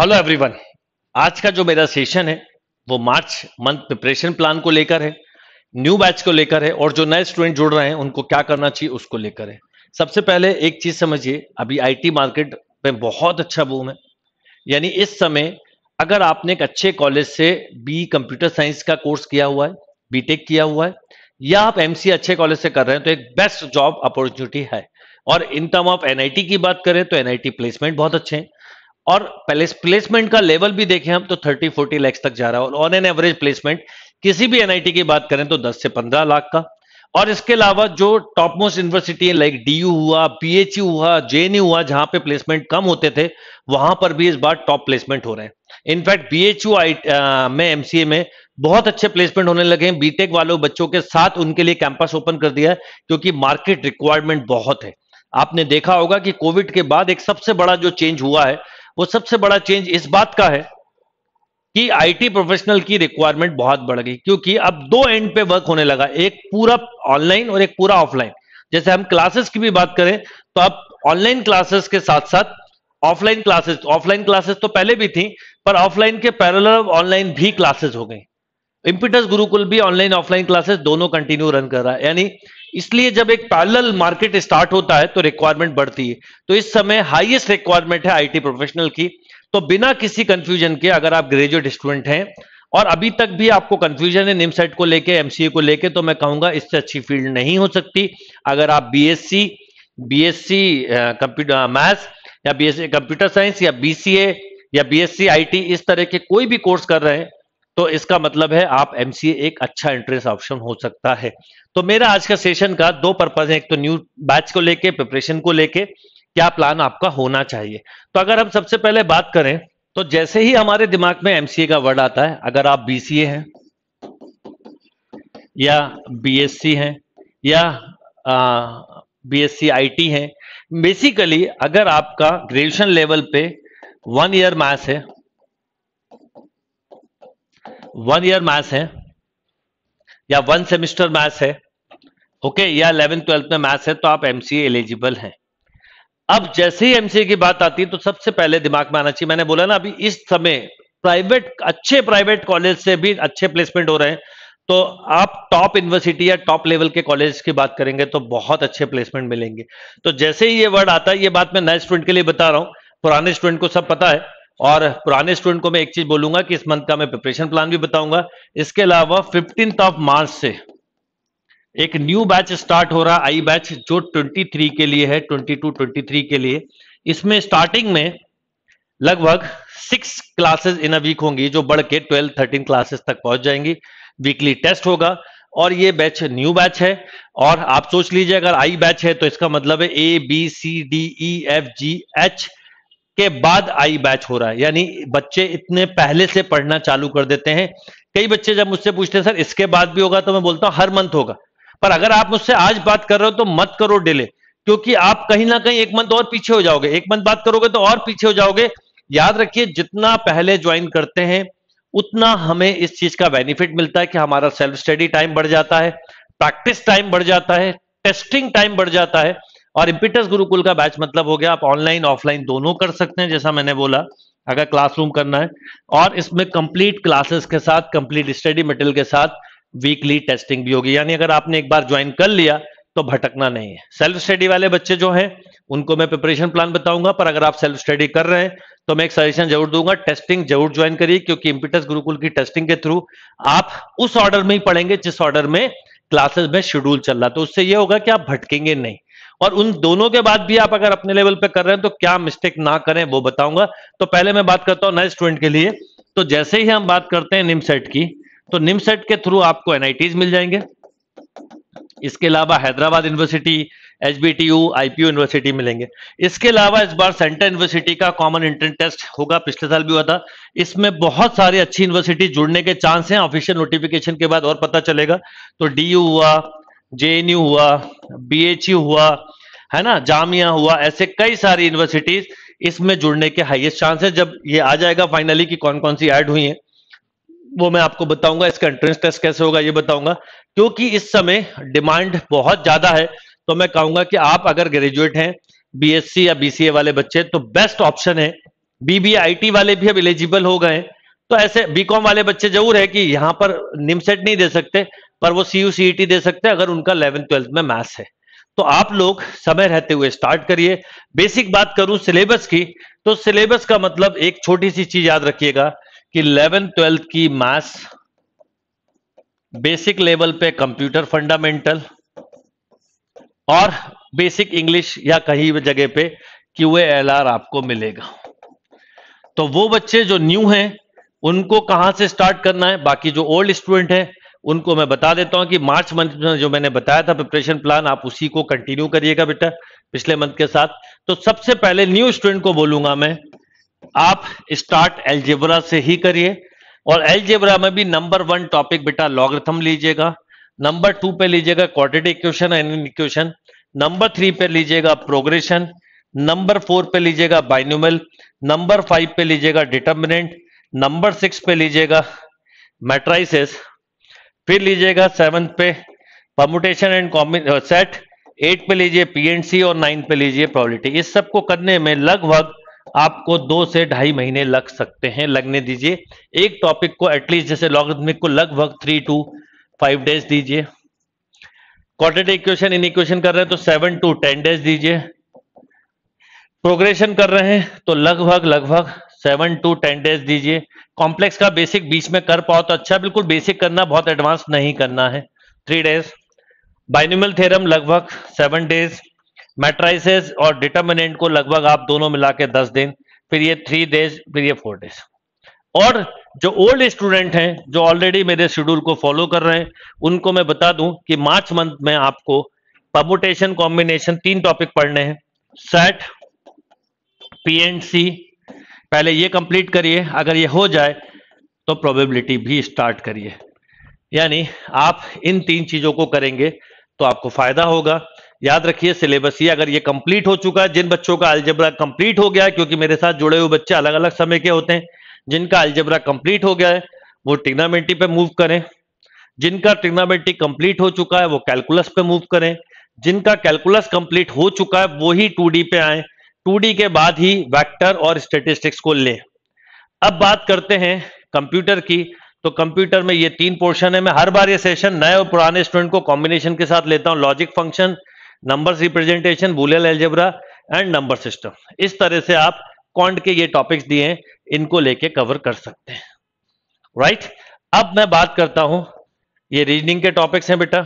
Hello everyone आज का जो मेरा सेशन है वो मार्च मंथ प्रिपरेशन प्लान को लेकर है न्यू बैच को लेकर है और जो नए स्टूडेंट जुड़ रहे हैं उनको क्या करना चाहिए उसको लेकर है सबसे पहले एक चीज समझिए अभी आईटी मार्केट में बहुत अच्छा बूम है यानी इस समय अगर आपने एक अच्छे कॉलेज से बी कंप्यूटर साइंस का कोर्स किया हुआ है बी किया हुआ है या आप एम अच्छे कॉलेज से कर रहे हैं तो एक बेस्ट जॉब अपॉर्चुनिटी है और इन टर्म ऑफ एनआईटी की बात करें तो एनआईटी प्लेसमेंट बहुत अच्छे हैं और प्लेसमेंट का लेवल भी देखें हम तो 30 40 लाख तक जा रहा है ऑन एन एवरेज प्लेसमेंट किसी भी एनआईटी की बात करें तो 10 से 15 लाख का और इसके अलावा जो top most university like DU हुआ पीएचयू हुआ जेएनयू हुआ जहां पे प्लेसमेंट कम होते थे वहां पर भी इस बार टॉप प्लेसमेंट हो रहे हैं इनफैक्ट बीएचयू में एमसीए में बहुत अच्छे प्लेसमेंट होने लगे हैं बीटेक वालों बच्चों के साथ उनके लिए कैंपस ओपन कर दिया है क्योंकि मार्केट रिक्वायरमेंट बहुत है आपने देखा होगा कि कोविड के बाद एक सबसे बड़ा जो चेंज हुआ है वो सबसे बड़ा चेंज इस बात का है कि आईटी प्रोफेशनल की रिक्वायरमेंट बहुत बढ़ गई क्योंकि अब दो एंड पे वर्क होने लगा एक पूरा ऑनलाइन और एक पूरा ऑफलाइन जैसे हम क्लासेस की भी बात करें तो अब ऑनलाइन क्लासेस के साथ साथ ऑफलाइन क्लासेस ऑफलाइन क्लासेस तो पहले भी थी पर ऑफलाइन के पैरल ऑनलाइन भी क्लासेस हो गई इम्पिटस गुरुकुल भी ऑनलाइन ऑफलाइन क्लासेस दोनों कंटिन्यू रन कर रहा है यानी इसलिए जब एक पैरल मार्केट स्टार्ट होता है तो रिक्वायरमेंट बढ़ती है तो इस समय हाईएस्ट रिक्वायरमेंट है आईटी प्रोफेशनल की तो बिना किसी कंफ्यूजन के अगर आप ग्रेजुएट स्टूडेंट हैं और अभी तक भी आपको कंफ्यूजन है निम सेट को लेके एमसीए को लेके तो मैं कहूंगा इससे अच्छी फील्ड नहीं हो सकती अगर आप बीएससी बीएससी कंप्यूटर मैथ्स या बीएससी कंप्यूटर साइंस या बीसीए या बीएससी आईटी इस तरह के कोई भी कोर्स कर रहे हैं तो इसका मतलब है आप एमसीए एक अच्छा एंट्रेंस ऑप्शन हो सकता है तो मेरा आज का सेशन का दो पर्पज है एक तो न्यू बैच को लेके प्रिपरेशन को लेके क्या प्लान आपका होना चाहिए तो अगर हम सबसे पहले बात करें तो जैसे ही हमारे दिमाग में एमसीए का वर्ड आता है अगर आप बीसीए हैं या बीएससी हैं या बीएससी आईटी हैं बेसिकली अगर आपका ग्रेजुएशन लेवल पे वन ईयर मैथ है वन ईयर मैथ्स है या वन सेमेस्टर मैथ्स है ओके या इलेवेंथ ट्वेल्थ में मैथ्स है तो आप एमसीए एलिजिबल हैं अब जैसे ही एमसीए की बात आती है तो सबसे पहले दिमाग में आना चाहिए मैंने बोला ना अभी इस समय प्राइवेट अच्छे प्राइवेट कॉलेज से भी अच्छे प्लेसमेंट हो रहे हैं तो आप टॉप यूनिवर्सिटी या टॉप लेवल के कॉलेज की बात करेंगे तो बहुत अच्छे प्लेसमेंट मिलेंगे तो जैसे ही ये वर्ड आता है ये बात मैं नए स्टूडेंट के लिए बता रहा हूं पुराने स्टूडेंट को सब पता है और पुराने स्टूडेंट को मैं एक चीज बोलूंगा कि इस मंथ का मैं प्रिपरेशन प्लान भी बताऊंगा इसके अलावा फिफ्टीन ऑफ मार्च से एक न्यू बैच स्टार्ट हो रहा आई बैच जो 23 के लिए है 22 23 के लिए इसमें स्टार्टिंग में लगभग six classes in a week होंगी जो बढ़ के ट्वेल्व थर्टीन क्लासेस तक पहुंच जाएंगी वीकली टेस्ट होगा और ये बैच न्यू बैच है और आप सोच लीजिए अगर आई बैच है तो इसका मतलब है A B C D E F G H के बाद आई बैच हो रहा है यानी बच्चे इतने पहले से पढ़ना चालू कर देते हैं कई बच्चे जब मुझसे पूछते हैं सर इसके बाद भी होगा तो मैं बोलता हूं हर मंथ होगा पर अगर आप मुझसे आज बात कर रहे हो तो मत करो डिले क्योंकि आप कहीं ना कहीं एक मंथ और पीछे हो जाओगे एक मंथ बात करोगे तो और पीछे हो जाओगे याद रखिए जितना पहले ज्वाइन करते हैं उतना हमें इस चीज का बेनिफिट मिलता है कि हमारा सेल्फ स्टडी टाइम बढ़ जाता है प्रैक्टिस टाइम बढ़ जाता है टेस्टिंग टाइम बढ़ जाता है और इम्पिटस गुरुकुल का बैच मतलब हो गया आप ऑनलाइन ऑफलाइन दोनों कर सकते हैं जैसा मैंने बोला अगर क्लासरूम करना है और इसमें कंप्लीट क्लासेस के साथ कंप्लीट स्टडी मटेरियल के साथ वीकली टेस्टिंग भी होगी यानी अगर आपने एक बार ज्वाइन कर लिया तो भटकना नहीं है सेल्फ स्टडी वाले बच्चे जो हैं उनको मैं प्रिपरेशन प्लान बताऊंगा पर अगर आप सेल्फ स्टडी कर रहे हैं तो मैं एक सजेशन जरूर दूंगा टेस्टिंग जरूर ज्वाइन करिए क्योंकि इम्पिटस गुरुकुल की टेस्टिंग के थ्रू आप उस ऑर्डर में ही पढ़ेंगे जिस ऑर्डर में क्लासेस में शेड्यूल चल रहा तो उससे यह होगा कि आप भटकेंगे नहीं और उन दोनों के बाद भी आप अगर अपने लेवल पे कर रहे हैं तो क्या मिस्टेक ना करें वो बताऊंगा तो पहले मैं बात करता हूं नए स्टूडेंट के लिए तो जैसे ही हम बात करते हैं निम सेट की तो निम सेट के थ्रू आपको एनआईटीज मिल जाएंगे इसके अलावा Hyderabad university H B T U IPU university मिलेंगे इसके अलावा इस बार सेंटर यूनिवर्सिटी का कॉमन इंट्रेंस टेस्ट होगा पिछले साल भी हुआ था इसमें बहुत सारी अच्छी यूनिवर्सिटी जुड़ने के चांस हैं ऑफिशियल नोटिफिकेशन के बाद और पता चलेगा तो डी यू हुआ जे हुआ बी हुआ है ना जामिया हुआ ऐसे कई सारी यूनिवर्सिटीज इसमें जुड़ने के हाईएस्ट चांस है जब ये आ जाएगा फाइनली कि कौन कौन सी ऐड हुई है वो मैं आपको बताऊंगा इसका एंट्रेंस टेस्ट कैसे होगा ये बताऊंगा क्योंकि इस समय डिमांड बहुत ज्यादा है तो मैं कहूंगा कि आप अगर ग्रेजुएट हैं बीएससी या बीसीए वाले बच्चे तो बेस्ट ऑप्शन है बीबीआईटी वाले भी अब एलिजिबल हो गए तो ऐसे बीकॉम वाले बच्चे जरूर है कि यहां पर निमसेट नहीं दे सकते पर वो सी यू e दे सकते हैं अगर उनका इलेवन ट्वेल्थ में मैथ्स है तो आप लोग समय रहते हुए स्टार्ट करिए बेसिक बात करूं सिलेबस की तो सिलेबस का मतलब एक छोटी सी चीज याद रखिएगा कि इलेवेंथ ट्वेल्थ की मैथ्स बेसिक लेवल पे कंप्यूटर फंडामेंटल और बेसिक इंग्लिश या कहीं जगह पे क्यू एल आर आपको मिलेगा तो वो बच्चे जो न्यू हैं उनको कहां से स्टार्ट करना है बाकी जो ओल्ड स्टूडेंट है उनको मैं बता देता हूं कि मार्च मंथ में जो मैंने बताया था प्रिपरेशन प्लान आप उसी को कंटिन्यू करिएगा बेटा पिछले मंथ के साथ तो सबसे पहले न्यू स्टूडेंट को बोलूंगा मैं आप स्टार्ट एलजेबरा से ही करिए और एलजेबरा में भी नंबर वन टॉपिक बेटा लॉगरिथम लीजिएगा नंबर टू पे लीजिएगा quadratic equation and equation number three पे लीजिएगा प्रोग्रेशन नंबर फोर पे लीजिएगा बाइन्यूमल नंबर फाइव पे लीजिएगा डिटर्मिनेंट नंबर सिक्स पे लीजिएगा मैट्राइसिस फिर लीजिएगा सेवन पे परमुटेशन एंड सेट एट पे लीजिए पीएनसी और नाइन पे लीजिए प्रोबेबिलिटी इस सब को करने में लगभग आपको दो से ढाई महीने लग सकते हैं लगने दीजिए एक टॉपिक को एटलीस्ट जैसे लॉगरिथमिक को लगभग थ्री टू फाइव डेज दीजिए क्वाड्रेटिक इक्वेशन इन इक्वेशन कर रहे हैं तो सेवन टू टेन डेज दीजिए प्रोग्रेशन कर रहे हैं तो लगभग लगभग सेवन टू टेन डेज दीजिए कॉम्प्लेक्स का बेसिक बीच में कर पाओ तो अच्छा बिल्कुल बेसिक करना बहुत एडवांस नहीं करना है थ्री डेज बाइनिमल थेरम लगभग सेवन डेज मैट्राइसेस और डिटर्मिनेंट को लगभग आप दोनों मिला के दस दिन फिर ये थ्री डेज फिर ये फोर डेज और जो ओल्ड स्टूडेंट हैं जो ऑलरेडी मेरे शेड्यूल को फॉलो कर रहे हैं उनको मैं बता दूं कि मार्च मंथ में आपको पबुटेशन कॉम्बिनेशन तीन टॉपिक पढ़ने हैं सेट पीएनसी पहले ये कंप्लीट करिए अगर ये हो जाए तो प्रोबेबिलिटी भी स्टार्ट करिए यानी आप इन तीन चीजों को करेंगे तो आपको फायदा होगा याद रखिए सिलेबस ये अगर ये कंप्लीट हो चुका है जिन बच्चों का अल्जबरा कंप्लीट हो गया है क्योंकि मेरे साथ जुड़े हुए बच्चे अलग अलग समय के होते हैं जिनका अल्जबरा कंप्लीट हो गया है वो टिग्नामेंट्री पे मूव करें जिनका टिग्नामेंट्री कंप्लीट हो चुका है वो कैलकुलस पे मूव करें जिनका कैलकुलस कंप्लीट हो चुका है वो ही टू पे आए डी के बाद ही वैक्टर और स्टेटिस्टिक्स को ले अब बात करते हैं कंप्यूटर की तो कंप्यूटर में ये तीन पोर्शन है मैं हर बार ये सेशन नए और पुराने स्टूडेंट को कॉम्बिनेशन के साथ लेता हूं logic function number representation Boolean algebra and number system इस तरह से आप कॉन्ट के ये टॉपिक्स दिए हैं इनको लेके कवर कर सकते हैं राइट right? अब मैं बात करता हूं ये रीजनिंग के टॉपिक्स हैं बेटा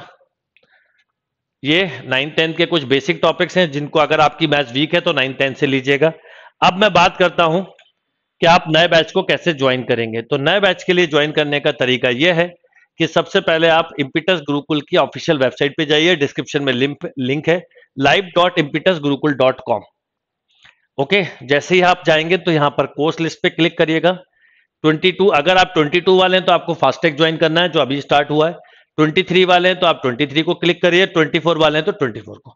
ये नाइन्थ टेंथ के कुछ बेसिक टॉपिक्स हैं जिनको अगर आपकी मैथ वीक है तो नाइन टेंथ से लीजिएगा अब मैं बात करता हूं कि आप नए बैच को कैसे ज्वाइन करेंगे तो नए बैच के लिए ज्वाइन करने का तरीका यह है कि सबसे पहले आप इम्पिटस गुरुकुल की ऑफिशियल वेबसाइट पे जाइए डिस्क्रिप्शन में लिंक लिंक है live dot Impetus Gurukul dot com okay जैसे ही आप जाएंगे तो यहां पर कोर्स लिस्ट पे क्लिक करिएगा 22 अगर आप 22 वाले हैं तो आपको फास्टैग ज्वाइन करना है जो अभी स्टार्ट हुआ है 23 वाले हैं तो आप 23 को क्लिक करिए 24 वाले हैं तो 24 को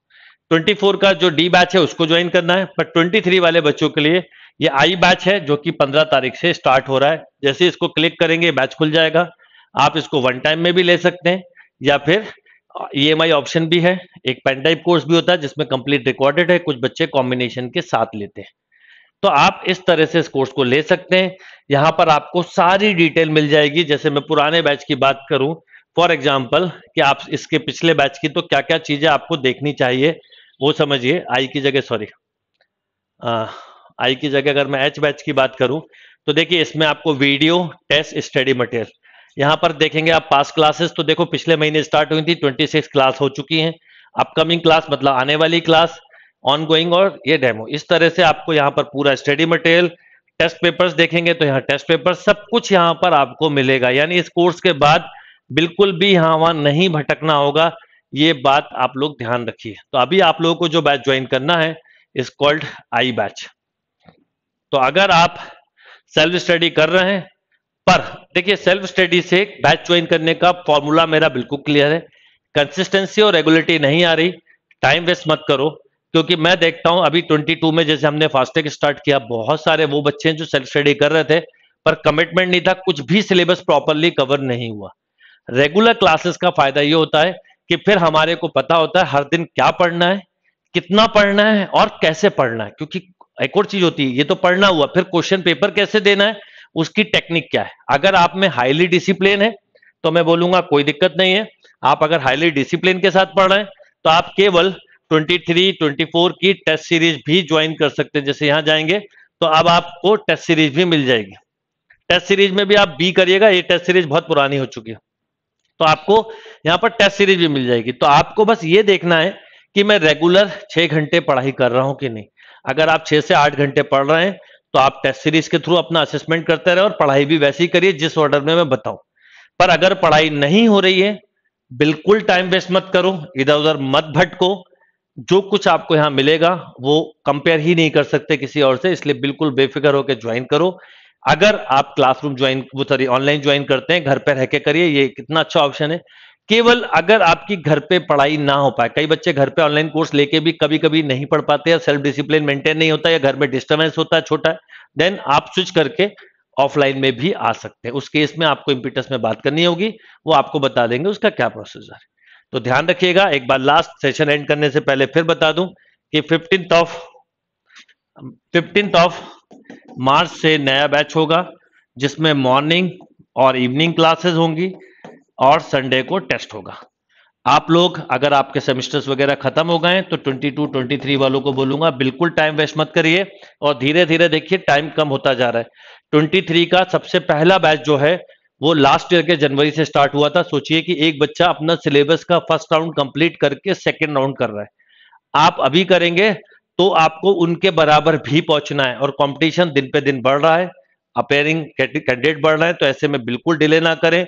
24 का जो डी बैच है उसको ज्वाइन करना है पर 23 वाले बच्चों के लिए ये आई बैच है जो कि 15 तारीख से स्टार्ट हो रहा है जैसे इसको क्लिक करेंगे बैच खुल जाएगा आप इसको वन टाइम में भी ले सकते हैं या फिर ई e ऑप्शन भी है एक पेन टाइप कोर्स भी होता है जिसमें कंप्लीट रिकॉर्डेड है कुछ बच्चे कॉम्बिनेशन के साथ लेते हैं तो आप इस तरह से इस कोर्स को ले सकते हैं यहां पर आपको सारी डिटेल मिल जाएगी जैसे मैं पुराने बैच की बात करूं फॉर एग्जाम्पल कि आप इसके पिछले बैच की तो क्या क्या चीजें आपको देखनी चाहिए वो समझिए आई की जगह सॉरी आई की जगह अगर मैं एच बैच की बात करूं तो देखिए इसमें आपको वीडियो टेस्ट स्टडी मटेरियल यहां पर देखेंगे आप पास क्लासेस तो देखो पिछले महीने स्टार्ट हुई थी 26 क्लास हो चुकी हैं अपकमिंग क्लास मतलब आने वाली क्लास ऑनगोइंग और ये डेमो इस तरह से आपको यहाँ पर पूरा स्टडी मटेरियल टेस्ट पेपर्स देखेंगे तो यहाँ टेस्ट पेपर सब कुछ यहाँ पर आपको मिलेगा यानी इस कोर्स के बाद बिल्कुल भी यहाँ वहां नहीं भटकना होगा ये बात आप लोग ध्यान रखिए तो अभी आप लोगों को जो बैच ज्वाइन करना है इस कॉल्ड आई बैच तो अगर आप सेल्फ स्टडी कर रहे हैं पर देखिए सेल्फ स्टडी से बैच ज्वाइन करने का फॉर्मूला मेरा बिल्कुल क्लियर है कंसिस्टेंसी और रेगुलरिटी नहीं आ रही टाइम वेस्ट मत करो क्योंकि मैं देखता हूं अभी 22 में जैसे हमने फास्टैग स्टार्ट किया बहुत सारे वो बच्चे हैं जो सेल्फ स्टडी कर रहे थे पर कमिटमेंट नहीं था कुछ भी सिलेबस प्रॉपरली कवर नहीं हुआ रेगुलर क्लासेस का फायदा ये होता है कि फिर हमारे को पता होता है हर दिन क्या पढ़ना है कितना पढ़ना है और कैसे पढ़ना है क्योंकि एक और चीज होती है ये तो पढ़ना हुआ फिर क्वेश्चन पेपर कैसे देना है उसकी टेक्निक क्या है अगर आप में हाईली डिसिप्लिन है तो मैं बोलूंगा कोई दिक्कत नहीं है आप अगर हाईली डिसिप्लिन के साथ पढ़ रहे हैं तो आप केवल 23, 24 की टेस्ट सीरीज भी ज्वाइन कर सकते हैं जैसे यहां जाएंगे तो अब आपको टेस्ट सीरीज भी मिल जाएगी टेस्ट सीरीज में भी आप बी करिएगा ये टेस्ट सीरीज बहुत पुरानी हो चुकी है तो आपको यहां पर टेस्ट सीरीज भी मिल जाएगी तो आपको बस ये देखना है कि मैं रेगुलर छह घंटे पढ़ाई कर रहा हूं कि नहीं अगर आप छह से आठ घंटे पढ़ रहे हैं तो आप टेस्ट सीरीज के थ्रू अपना असेसमेंट करते रहे और पढ़ाई भी वैसी करिए जिस ऑर्डर में मैं बताऊं पर अगर पढ़ाई नहीं हो रही है बिल्कुल टाइम वेस्ट मत करो इधर उधर मत भटको जो कुछ आपको यहां मिलेगा वो कंपेयर ही नहीं कर सकते किसी और से इसलिए बिल्कुल बेफिक्र होकर ज्वाइन करो अगर आप क्लासरूम ज्वाइन वो सॉरी ऑनलाइन ज्वाइन करते हैं घर पर रह के करिए ये कितना अच्छा ऑप्शन है केवल अगर आपकी घर पे पढ़ाई ना हो पाए कई बच्चे घर पे ऑनलाइन कोर्स लेके भी कभी कभी नहीं पढ़ पाते या सेल्फ डिसिप्लिन मेंटेन नहीं होता या घर में डिस्टर्बेंस होता है छोटा देन आप स्विच करके ऑफलाइन में भी आ सकते हैं उस केस में आपको इम्पिटस में बात करनी होगी वो आपको बता देंगे उसका क्या प्रोसीजर है तो ध्यान रखिएगा एक बार लास्ट सेशन एंड करने से पहले फिर बता दूं कि fifteenth of fifteenth of March से नया बैच होगा जिसमें मॉर्निंग और इवनिंग क्लासेस होंगी और संडे को टेस्ट होगा आप लोग अगर आपके सेमिस्टर्स वगैरह खत्म हो गए तो 22, 23 वालों को बोलूंगा बिल्कुल टाइम वेस्ट मत करिए और धीरे धीरे देखिए टाइम कम होता जा रहा है 23 का सबसे पहला बैच जो है वो लास्ट ईयर के जनवरी से स्टार्ट हुआ था सोचिए कि एक बच्चा अपना सिलेबस का फर्स्ट राउंड कंप्लीट करके सेकेंड राउंड कर रहा है आप अभी करेंगे तो आपको उनके बराबर भी पहुंचना है और कंपटीशन दिन पे दिन बढ़ रहा है अपेयरिंग कैंडिडेट बढ़ रहे हैं तो ऐसे में बिल्कुल डिले ना करें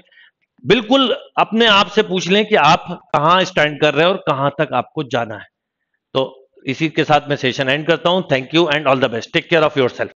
बिल्कुल अपने आप से पूछ लें कि आप कहाँ स्टैंड कर रहे हैं और कहां तक आपको जाना है तो इसी के साथ मैं सेशन एंड करता हूँ thank you and all the best take care of your self